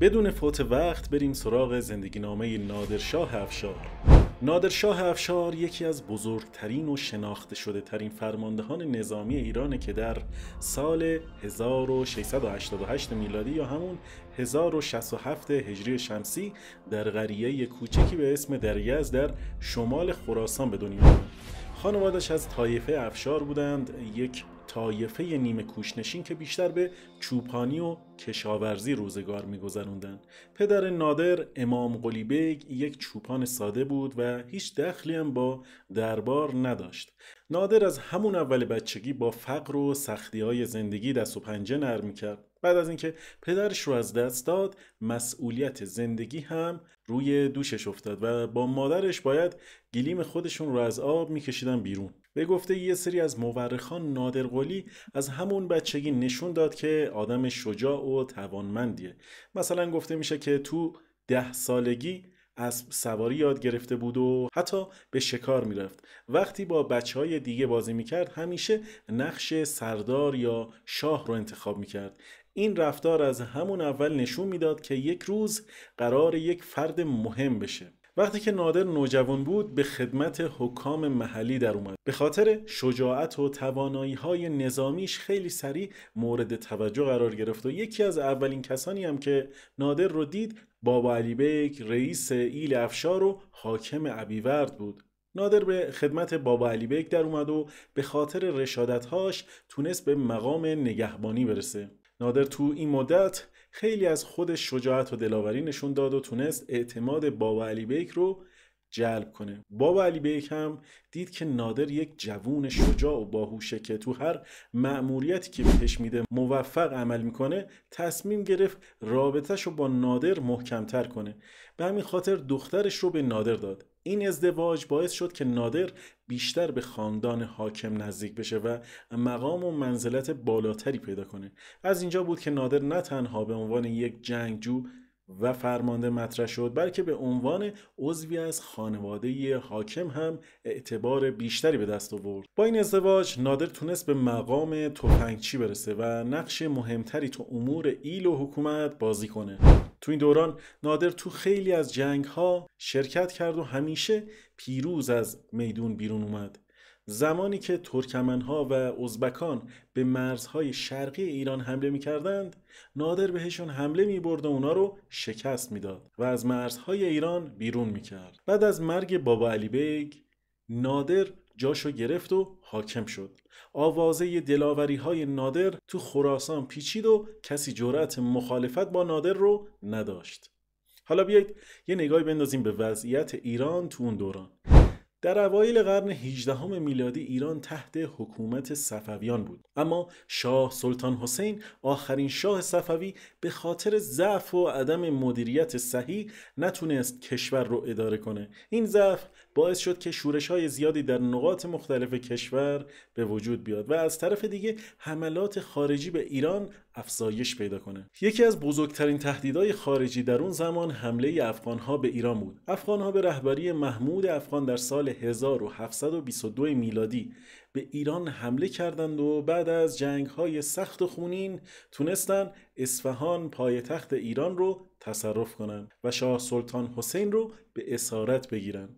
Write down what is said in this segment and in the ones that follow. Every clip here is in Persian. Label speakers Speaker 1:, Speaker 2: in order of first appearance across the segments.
Speaker 1: بدون فوت وقت بریم سراغ زندگی نامه نادرشاه افشار نادرشاه افشار یکی از بزرگترین و شناخته شده ترین فرماندهان نظامی ایرانه که در سال 1688 میلادی یا همون 1067 هجری شمسی در غریه کوچکی به اسم دریز در شمال خراسان به دنیا خانوادش از طایفه افشار بودند یک طایفه نیمه کوشنشین که بیشتر به چوپانی و کشاورزی روزگار میگذروندن. پدر نادر امام قلی بیگ یک چوپان ساده بود و هیچ دخلی هم با دربار نداشت نادر از همون اول بچگی با فقر و سختی های زندگی دست و پنجه نرم کرد بعد از اینکه پدرش رو از دست داد مسئولیت زندگی هم روی دوشش افتاد و با مادرش باید گلیم خودشون رو از آب میکشیدن بیرون به گفته یه سری از مورخان نادرقلی از همون بچگی نشون داد که آدم شجاع و توانمندیه مثلا گفته میشه که تو ده سالگی از سواری یاد گرفته بود و حتی به شکار میرفت وقتی با بچه های دیگه بازی میکرد همیشه نقش سردار یا شاه رو انتخاب میکرد این رفتار از همون اول نشون میداد که یک روز قرار یک فرد مهم بشه وقتی که نادر نوجوان بود به خدمت حکام محلی در اومد به خاطر شجاعت و توانایی های نظامیش خیلی سریع مورد توجه قرار گرفت و یکی از اولین کسانی هم که نادر رو دید بابا علی بیک رئیس ایل افشار و حاکم ورد بود نادر به خدمت بابا علی بیک در اومد و به خاطر رشادتهاش تونست به مقام نگهبانی برسه نادر تو این مدت خیلی از خود شجاعت و دلاوری نشون داد و تونست اعتماد بابا علی بیک رو جلب کنه بابا علی بیک هم دید که نادر یک جوون شجاع و باهوشه که تو هر مأموریتی که بهش میده موفق عمل میکنه تصمیم گرفت رابطهش رو با نادر محکمتر کنه به همین خاطر دخترش رو به نادر داد این ازدواج باعث شد که نادر بیشتر به خاندان حاکم نزدیک بشه و مقام و منزلت بالاتری پیدا کنه از اینجا بود که نادر نه تنها به عنوان یک جنگجو و فرمانده مطرح شد بلکه به عنوان عضوی از خانواده حاکم هم اعتبار بیشتری به دست آورد با این ازدواج نادر تونست به مقام توپنگچی برسه و نقش مهمتری تو امور ایل و حکومت بازی کنه تو این دوران نادر تو خیلی از جنگ ها شرکت کرد و همیشه پیروز از میدون بیرون اومد زمانی که ترکمنها و ازبکان به مرزهای شرقی ایران حمله میکردند نادر بهشون حمله میبرد و اونا رو شکست میداد و از مرزهای ایران بیرون میکرد بعد از مرگ بابا علی بیگ نادر جاشو گرفت و حاکم شد آوازه دلاوری های نادر تو خراسان پیچید و کسی جرأت مخالفت با نادر رو نداشت حالا بیایید یه نگاهی بندازیم به وضعیت ایران تو اون دوران در اوایل قرن 18 میلادی ایران تحت حکومت صفویان بود اما شاه سلطان حسین آخرین شاه صفوی به خاطر ضعف و عدم مدیریت صحیح نتونست کشور رو اداره کنه این ضعف باعث شد که شورش های زیادی در نقاط مختلف کشور به وجود بیاد و از طرف دیگه حملات خارجی به ایران افزایش پیدا کنه یکی از بزرگترین تهدیدهای خارجی در اون زمان حمله افغانها به ایران بود افغانها به رهبری محمود افغان در سال 1722 میلادی به ایران حمله کردند و بعد از جنگهای سخت و خونین تونستن اصفهان پایتخت ایران رو تصرف کنند و شاه سلطان حسین رو به اسارت بگیرن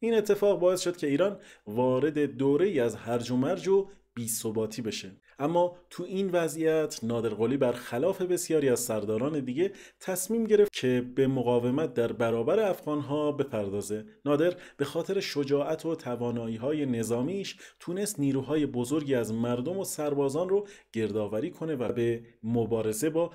Speaker 1: این اتفاق باعث شد که ایران وارد دوره ای از هرج و مرج و بیثباتی بشه اما تو این وضعیت نادرقلی بر خلاف بسیاری از سرداران دیگه تصمیم گرفت که به مقاومت در برابر ها بپردازه نادر به خاطر شجاعت و توانایی های نظامیش تونست نیروهای بزرگی از مردم و سربازان رو گردآوری کنه و به مبارزه با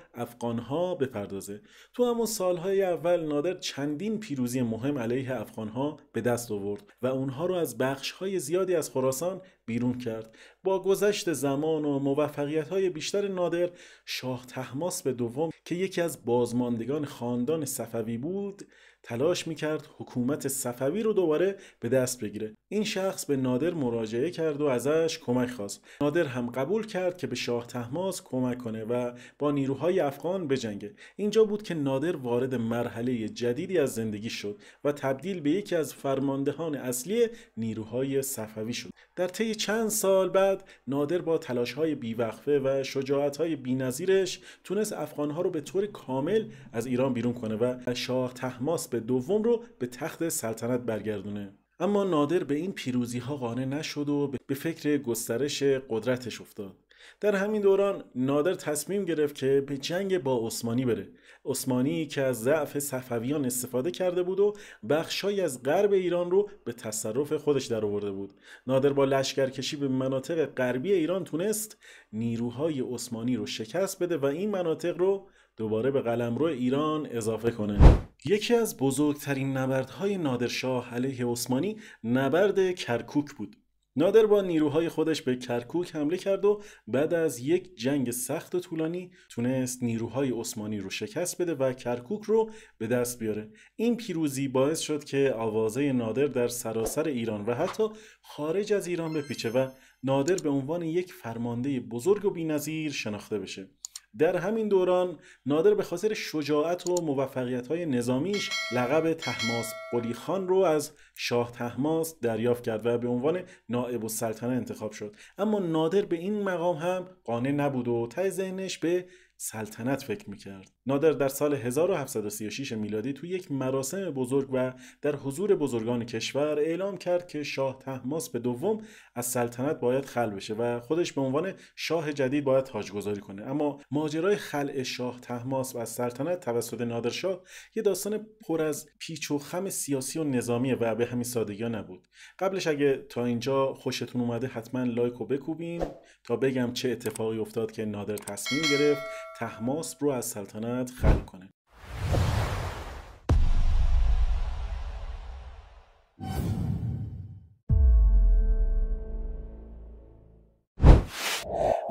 Speaker 1: ها بپردازه تو اما سالهای اول نادر چندین پیروزی مهم علیه ها به دست آورد و اونها رو از های زیادی از خراسان بیرون کرد با گذشت زمان و موفقیت های بیشتر نادر شاه تحماس به دوم که یکی از بازماندگان خاندان صفوی بود تلاش میکرد حکومت صفوی رو دوباره به دست بگیره این شخص به نادر مراجعه کرد و ازش کمک خواست نادر هم قبول کرد که به شاه تحماس کمک کنه و با نیروهای افغان بجنگه اینجا بود که نادر وارد مرحله جدیدی از زندگی شد و تبدیل به یکی از فرماندهان اصلی نیروهای صفوی شد در طی چند سال بعد نادر با تلاشهای بیوقفه و شجاعتهای بینظیرش تونست افغانها رو به طور کامل از ایران بیرون کنه و شاه تحماس به دوم رو به تخت سلطنت برگردونه اما نادر به این پیروزی ها قانع نشد و به فکر گسترش قدرتش افتاد در همین دوران نادر تصمیم گرفت که به جنگ با عثمانی بره عثمانی که از ضعف صفویان استفاده کرده بود و بخشای از غرب ایران رو به تصرف خودش درآورده بود نادر با لشکرکشی به مناطق غربی ایران تونست نیروهای عثمانی رو شکست بده و این مناطق رو دوباره به قلمرو ایران اضافه کنه یکی از بزرگترین نبردهای نادرشاه علیه عثمانی نبرد کرکوک بود نادر با نیروهای خودش به کرکوک حمله کرد و بعد از یک جنگ سخت و طولانی تونست نیروهای عثمانی رو شکست بده و کرکوک رو به دست بیاره این پیروزی باعث شد که آوازه نادر در سراسر ایران و حتی خارج از ایران بپیچه و نادر به عنوان یک فرمانده بزرگ و بینظیر شناخته بشه در همین دوران نادر به خاطر شجاعت و موفقیت های نظامیش لقب تحماس قلی خان رو از شاه تحماس دریافت کرد و به عنوان نائب السلطنه انتخاب شد اما نادر به این مقام هم قانع نبود و تای ذهنش به سلطنت فکر میکرد نادر در سال 1736 میلادی تو یک مراسم بزرگ و در حضور بزرگان کشور اعلام کرد که شاه تحماس به دوم از سلطنت باید خل بشه و خودش به عنوان شاه جدید باید تاجگذاری کنه اما ماجرای خلع شاه تحماس و از سلطنت توسط شاه یه داستان پر از پیچ و خم سیاسی و نظامی و به همین سادگی نبود قبلش اگه تا اینجا خوشتون اومده حتما لایک و بکوبین تا بگم چه اتفاقی افتاد که نادر تصمیم گرفت تحماس رو از سلطنت قیمت کنه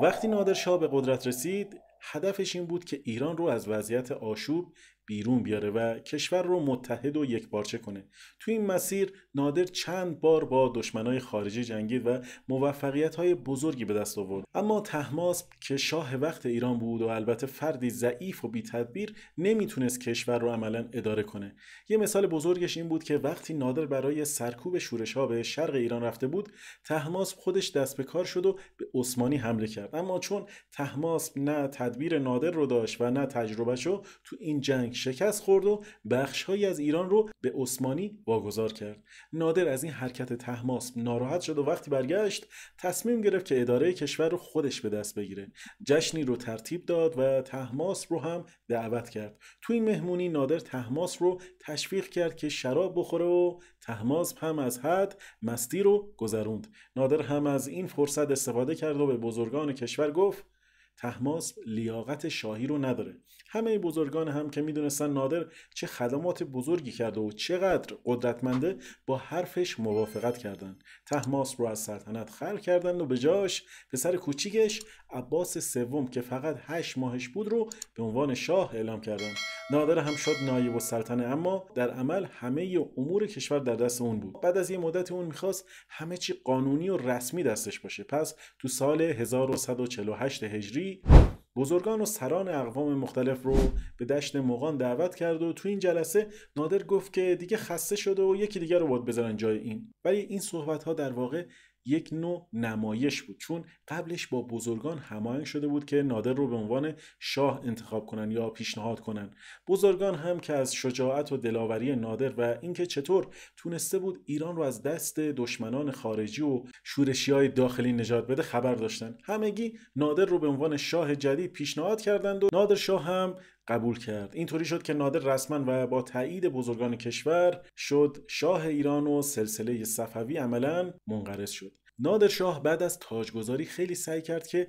Speaker 1: وقتی نادرشاه به قدرت رسید هدفش این بود که ایران رو از وضعیت آشوب بیرون بیاره و کشور رو متحد و یکپارچه کنه تو این مسیر نادر چند بار با دشمنای خارجی جنگید و موفقیت های بزرگی به دست آورد اما تهماس که شاه وقت ایران بود و البته فردی ضعیف و بی تدبیر نمیتونست کشور رو عملا اداره کنه یه مثال بزرگش این بود که وقتی نادر برای سرکوب شورش ها به شرق ایران رفته بود تحماس خودش دست به کار شد و به عثمانی حمله کرد اما چون تحماس نه تدبیر نادر رو داشت و نه تجربهشو تو این جنگ شکست خورد و بخشهایی از ایران رو به عثمانی واگذار کرد نادر از این حرکت تهماس ناراحت شد و وقتی برگشت تصمیم گرفت که اداره کشور رو خودش به دست بگیره جشنی رو ترتیب داد و تهماس رو هم دعوت کرد تو این مهمونی نادر تهماس رو تشویق کرد که شراب بخوره و تهماس هم از حد مستی رو گذروند نادر هم از این فرصت استفاده کرد و به بزرگان کشور گفت تحماس لیاقت شاهی رو نداره همه بزرگان هم که میدونستن نادر چه خدمات بزرگی کرده و چقدر قدرتمنده با حرفش موافقت کردند تحماس رو از سلطنت خل کردن و به جاش پسر کوچیکش عباس سوم که فقط هشت ماهش بود رو به عنوان شاه اعلام کردن نادر هم شد نایب السلطنه اما در عمل همه امور کشور در دست اون بود بعد از یه مدت اون میخواست همه چی قانونی و رسمی دستش باشه پس تو سال 1148 هجری بزرگان و سران اقوام مختلف رو به دشت مغان دعوت کرد و تو این جلسه نادر گفت که دیگه خسته شده و یکی دیگر رو باید بذارن جای این ولی این صحبت ها در واقع یک نوع نمایش بود چون قبلش با بزرگان هماهنگ شده بود که نادر رو به عنوان شاه انتخاب کنن یا پیشنهاد کنن بزرگان هم که از شجاعت و دلاوری نادر و اینکه چطور تونسته بود ایران رو از دست دشمنان خارجی و شورشی های داخلی نجات بده خبر داشتن همگی نادر رو به عنوان شاه جدید پیشنهاد کردند و نادر شاه هم قبول کرد اینطوری شد که نادر رسما و با تایید بزرگان کشور شد شاه ایران و سلسله صفوی عملا منقرض شد نادر شاه بعد از تاجگذاری خیلی سعی کرد که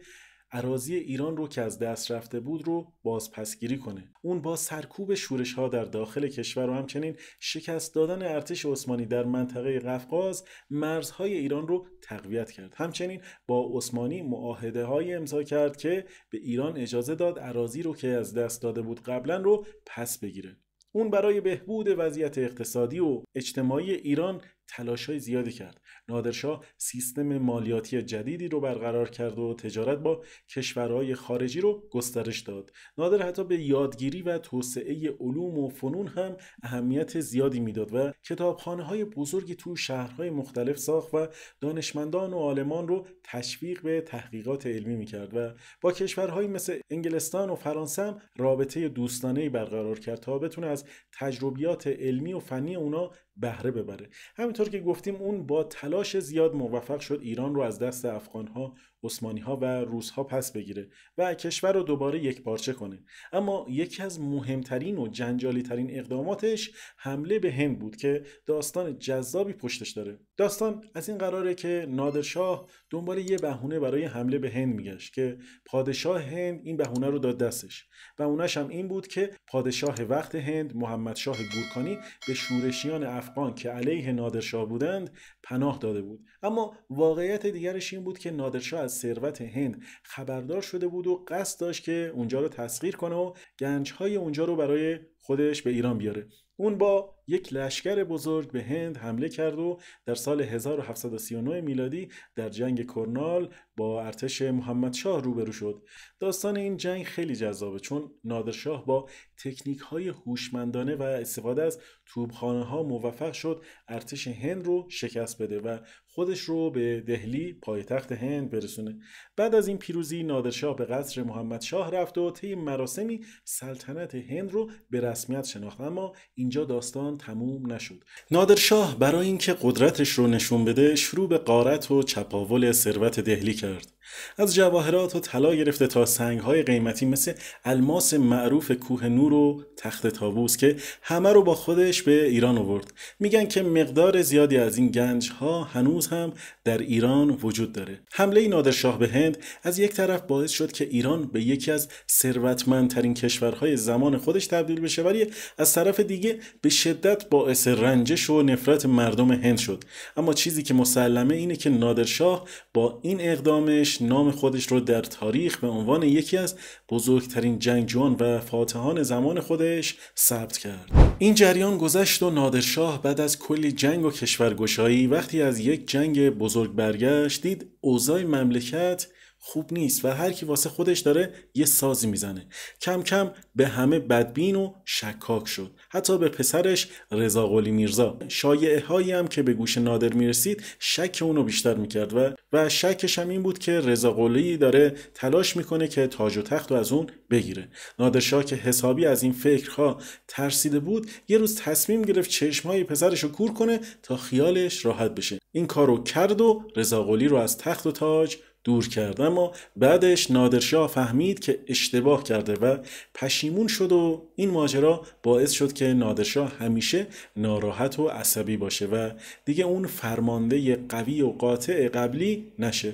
Speaker 1: عراضی ایران رو که از دست رفته بود رو بازپسگیری کنه اون با سرکوب شورش ها در داخل کشور و همچنین شکست دادن ارتش عثمانی در منطقه قفقاز مرزهای ایران رو تقویت کرد همچنین با عثمانی معاهده های امضا کرد که به ایران اجازه داد عراضی رو که از دست داده بود قبلا رو پس بگیره اون برای بهبود وضعیت اقتصادی و اجتماعی ایران تلاش های زیادی کرد نادرشاه سیستم مالیاتی جدیدی رو برقرار کرد و تجارت با کشورهای خارجی رو گسترش داد نادر حتی به یادگیری و توسعه علوم و فنون هم اهمیت زیادی میداد و کتابخانه های بزرگی تو شهرهای مختلف ساخت و دانشمندان و آلمان رو تشویق به تحقیقات علمی میکرد و با کشورهایی مثل انگلستان و فرانسه هم رابطه دوستانه برقرار کرد تا بتونه از تجربیات علمی و فنی اونا بهره ببره همینطور که گفتیم اون با تلاش زیاد موفق شد ایران رو از دست افغانها عثمانی ها و روس ها پس بگیره و کشور رو دوباره یک پارچه کنه اما یکی از مهمترین و جنجالی ترین اقداماتش حمله به هند بود که داستان جذابی پشتش داره داستان از این قراره که نادرشاه دنبال یه بهونه برای حمله به هند میگشت که پادشاه هند این بهونه رو داد دستش و اونش هم این بود که پادشاه وقت هند محمد شاه گورکانی به شورشیان افغان که علیه نادرشاه بودند پناه داده بود اما واقعیت دیگرش این بود که نادرشاه از ثروت هند خبردار شده بود و قصد داشت که اونجا رو تسخیر کنه و گنجهای اونجا رو برای خودش به ایران بیاره اون با یک لشکر بزرگ به هند حمله کرد و در سال 1739 میلادی در جنگ کرنال با ارتش محمد شاه روبرو شد. داستان این جنگ خیلی جذابه چون نادرشاه با تکنیک های هوشمندانه و استفاده از توبخانه ها موفق شد ارتش هند رو شکست بده و خودش رو به دهلی پایتخت هند برسونه. بعد از این پیروزی نادرشاه به قصر محمد شاه رفت و طی مراسمی سلطنت هند رو به رسمیت شناخت اما اینجا داستان ایران تموم نشد نادرشاه برای اینکه قدرتش رو نشون بده شروع به قارت و چپاول ثروت دهلی کرد از جواهرات و طلا گرفته تا های قیمتی مثل الماس معروف کوه نور و تخت تابوس که همه رو با خودش به ایران آورد میگن که مقدار زیادی از این گنج ها هنوز هم در ایران وجود داره حمله نادرشاه به هند از یک طرف باعث شد که ایران به یکی از ثروتمندترین کشورهای زمان خودش تبدیل بشه ولی از طرف دیگه به شدت باعث رنجش و نفرت مردم هند شد اما چیزی که مسلمه اینه که نادرشاه با این اقدامش نام خودش رو در تاریخ به عنوان یکی از بزرگترین جنگجویان و فاتحان زمان خودش ثبت کرد این جریان گذشت و نادرشاه بعد از کلی جنگ و کشورگشایی وقتی از یک جنگ بزرگ برگشت دید اوضاع مملکت خوب نیست و هر کی واسه خودش داره یه سازی میزنه کم کم به همه بدبین و شکاک شد حتی به پسرش رضا قلی میرزا شایعه هایی هم که به گوش نادر میرسید شک اونو بیشتر میکرد و و شکش هم این بود که رضا قلی داره تلاش میکنه که تاج و تخت رو از اون بگیره نادرشاه که حسابی از این فکرها ترسیده بود یه روز تصمیم گرفت چشمهای پسرش رو کور کنه تا خیالش راحت بشه این کارو کرد و رضا قلی رو از تخت و تاج دور کرد اما بعدش نادرشاه فهمید که اشتباه کرده و پشیمون شد و این ماجرا باعث شد که نادرشاه همیشه ناراحت و عصبی باشه و دیگه اون فرمانده قوی و قاطع قبلی نشه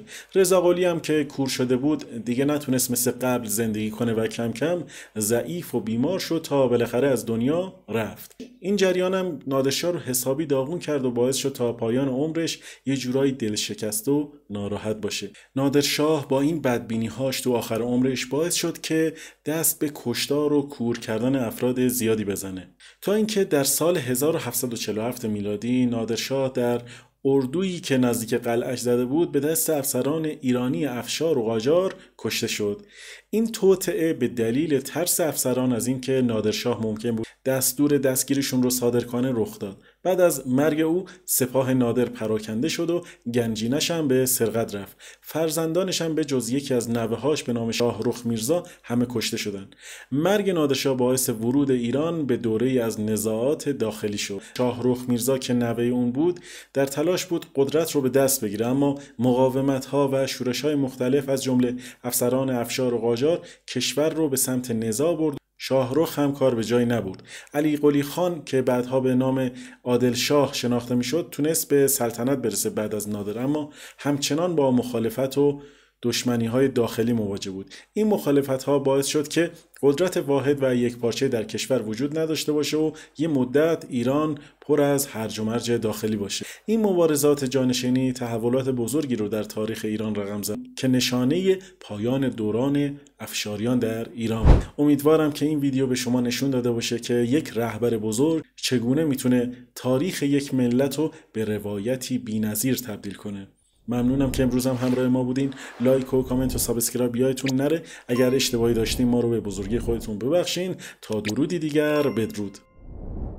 Speaker 1: قلی هم که کور شده بود دیگه نتونست مثل قبل زندگی کنه و کم کم ضعیف و بیمار شد تا بالاخره از دنیا رفت این جریانم نادرشاه رو حسابی داغون کرد و باعث شد تا پایان عمرش یه جورایی دل شکست و ناراحت باشه نادرشاه با این بدبینی هاش تو آخر عمرش باعث شد که دست به کشتار و کور کردن افراد زیادی بزنه تا اینکه در سال 1747 میلادی نادرشاه در اردویی که نزدیک قلعش زده بود به دست افسران ایرانی افشار و قاجار کشته شد این توطعه به دلیل ترس افسران از اینکه نادرشاه ممکن بود دستور دستگیرشون رو صادر کنه رخ داد بعد از مرگ او سپاه نادر پراکنده شد و گنجینش هم به سرقت رفت فرزندانش هم به جز یکی از نوههاش به نام شاه رخ میرزا همه کشته شدند مرگ نادرشاه باعث ورود ایران به دوره از نزاعات داخلی شد شاه رخ میرزا که نوه اون بود در تلاش بود قدرت رو به دست بگیره اما مقاومت ها و شورش های مختلف از جمله افسران افشار و قاجار کشور رو به سمت نزاع برد شاهروخ هم کار به جایی نبود علی قلی خان که بعدها به نام عادل شاه شناخته میشد تونست به سلطنت برسه بعد از نادر اما همچنان با مخالفت و دشمنی های داخلی مواجه بود این مخالفت ها باعث شد که قدرت واحد و یک پارچه در کشور وجود نداشته باشه و یه مدت ایران پر از هرج و مرج داخلی باشه این مبارزات جانشینی تحولات بزرگی رو در تاریخ ایران رقم زد که نشانه پایان دوران افشاریان در ایران امیدوارم که این ویدیو به شما نشون داده باشه که یک رهبر بزرگ چگونه میتونه تاریخ یک ملت رو به روایتی بی‌نظیر تبدیل کنه ممنونم که امروز هم همراه ما بودین لایک و کامنت و سابسکرایب یادتون نره اگر اشتباهی داشتین ما رو به بزرگی خودتون ببخشین تا درودی دیگر بدرود